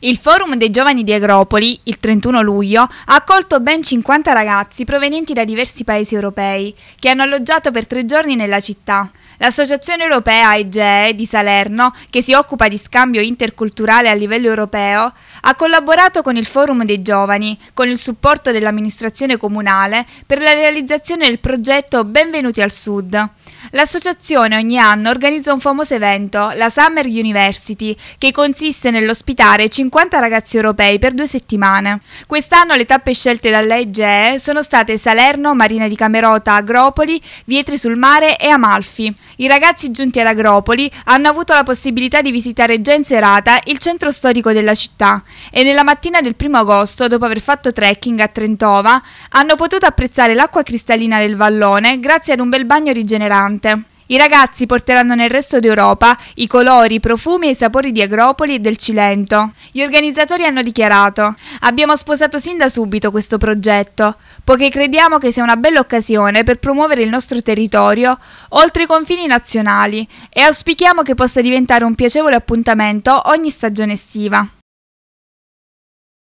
Il Forum dei Giovani di Agropoli, il 31 luglio, ha accolto ben 50 ragazzi provenienti da diversi paesi europei, che hanno alloggiato per tre giorni nella città. L'Associazione Europea IGE di Salerno, che si occupa di scambio interculturale a livello europeo, ha collaborato con il Forum dei Giovani, con il supporto dell'amministrazione comunale, per la realizzazione del progetto Benvenuti al Sud. L'associazione ogni anno organizza un famoso evento, la Summer University, che consiste nell'ospitare 50 ragazzi europei per due settimane. Quest'anno le tappe scelte dall'EGE sono state Salerno, Marina di Camerota, Agropoli, Vietri sul Mare e Amalfi. I ragazzi giunti ad Agropoli hanno avuto la possibilità di visitare già in serata il centro storico della città e nella mattina del primo agosto, dopo aver fatto trekking a Trentova, hanno potuto apprezzare l'acqua cristallina del vallone grazie ad un bel bagno rigenerante ambiente. I ragazzi porteranno nel resto d'Europa i colori, i profumi e i sapori di Agropoli e del Cilento. Gli organizzatori hanno dichiarato: Abbiamo sposato sin da subito questo progetto, poiché crediamo che sia una bella occasione per promuovere il nostro territorio oltre i confini nazionali e auspichiamo che possa diventare un piacevole appuntamento ogni stagione estiva.